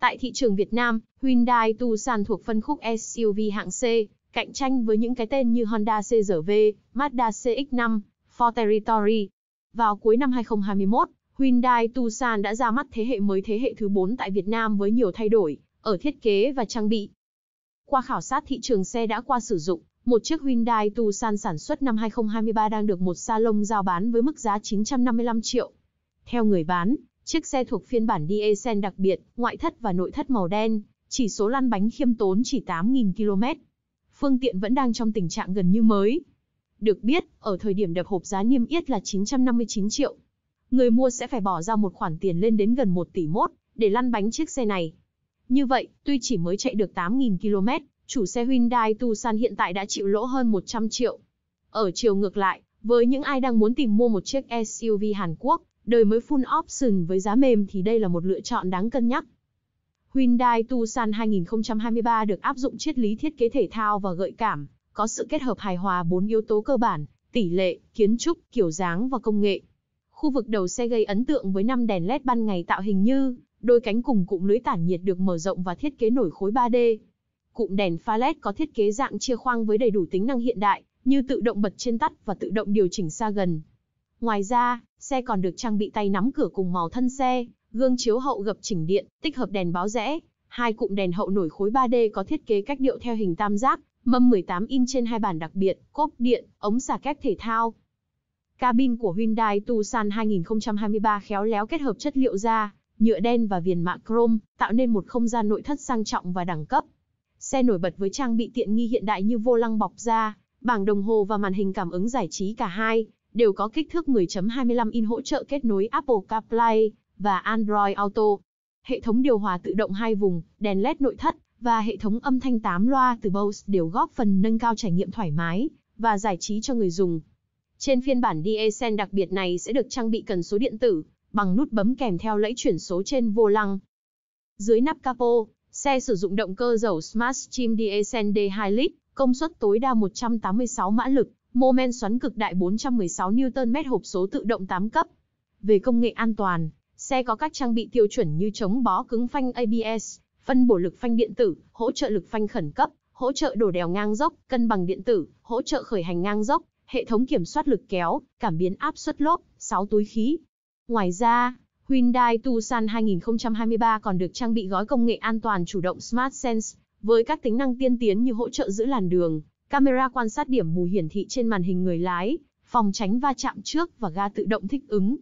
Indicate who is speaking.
Speaker 1: Tại thị trường Việt Nam, Hyundai Tucson thuộc phân khúc SUV hạng C, cạnh tranh với những cái tên như Honda CRV, Mazda CX-5, Ford Territory. Vào cuối năm 2021, Hyundai Tucson đã ra mắt thế hệ mới thế hệ thứ 4 tại Việt Nam với nhiều thay đổi ở thiết kế và trang bị. Qua khảo sát thị trường xe đã qua sử dụng, một chiếc Hyundai Tucson sản xuất năm 2023 đang được một salon giao bán với mức giá 955 triệu. Theo người bán, chiếc xe thuộc phiên bản diesel đặc biệt, ngoại thất và nội thất màu đen, chỉ số lăn bánh khiêm tốn chỉ 8.000 km. Phương tiện vẫn đang trong tình trạng gần như mới. Được biết, ở thời điểm đập hộp giá niêm yết là 959 triệu. Người mua sẽ phải bỏ ra một khoản tiền lên đến gần 1 tỷ mốt để lăn bánh chiếc xe này. Như vậy, tuy chỉ mới chạy được 8.000 km, chủ xe Hyundai Tucson hiện tại đã chịu lỗ hơn 100 triệu. Ở chiều ngược lại, với những ai đang muốn tìm mua một chiếc SUV Hàn Quốc, đời mới full option với giá mềm thì đây là một lựa chọn đáng cân nhắc. Hyundai Tucson 2023 được áp dụng triết lý thiết kế thể thao và gợi cảm, có sự kết hợp hài hòa bốn yếu tố cơ bản, tỷ lệ, kiến trúc, kiểu dáng và công nghệ. Khu vực đầu xe gây ấn tượng với 5 đèn LED ban ngày tạo hình như đôi cánh cùng cụm lưới tản nhiệt được mở rộng và thiết kế nổi khối 3D. Cụm đèn pha LED có thiết kế dạng chia khoang với đầy đủ tính năng hiện đại, như tự động bật trên tắt và tự động điều chỉnh xa gần. Ngoài ra, xe còn được trang bị tay nắm cửa cùng màu thân xe, gương chiếu hậu gập chỉnh điện, tích hợp đèn báo rẽ. Hai cụm đèn hậu nổi khối 3D có thiết kế cách điệu theo hình tam giác, mâm 18 in trên hai bản đặc biệt, cốp điện, ống xả kép thể thao. Cabin của Hyundai Tucson 2023 khéo léo kết hợp chất liệu da, nhựa đen và viền mạ chrome, tạo nên một không gian nội thất sang trọng và đẳng cấp. Xe nổi bật với trang bị tiện nghi hiện đại như vô lăng bọc da, bảng đồng hồ và màn hình cảm ứng giải trí cả hai đều có kích thước 10.25 in hỗ trợ kết nối Apple CarPlay và Android Auto. Hệ thống điều hòa tự động hai vùng, đèn LED nội thất và hệ thống âm thanh 8 loa từ Bose đều góp phần nâng cao trải nghiệm thoải mái và giải trí cho người dùng. Trên phiên bản DSN đặc biệt này sẽ được trang bị cần số điện tử bằng nút bấm kèm theo lẫy chuyển số trên vô lăng. Dưới nắp capo, Xe sử dụng động cơ dầu Smart Stream Diesel D2 lít, công suất tối đa 186 mã lực, mô men xoắn cực đại 416 Nm hộp số tự động 8 cấp. Về công nghệ an toàn, xe có các trang bị tiêu chuẩn như chống bó cứng phanh ABS, phân bổ lực phanh điện tử, hỗ trợ lực phanh khẩn cấp, hỗ trợ đổ đèo ngang dốc, cân bằng điện tử, hỗ trợ khởi hành ngang dốc, hệ thống kiểm soát lực kéo, cảm biến áp suất lốp, 6 túi khí. Ngoài ra, Hyundai Tucson 2023 còn được trang bị gói công nghệ an toàn chủ động Smart Sense, với các tính năng tiên tiến như hỗ trợ giữ làn đường, camera quan sát điểm mù hiển thị trên màn hình người lái, phòng tránh va chạm trước và ga tự động thích ứng.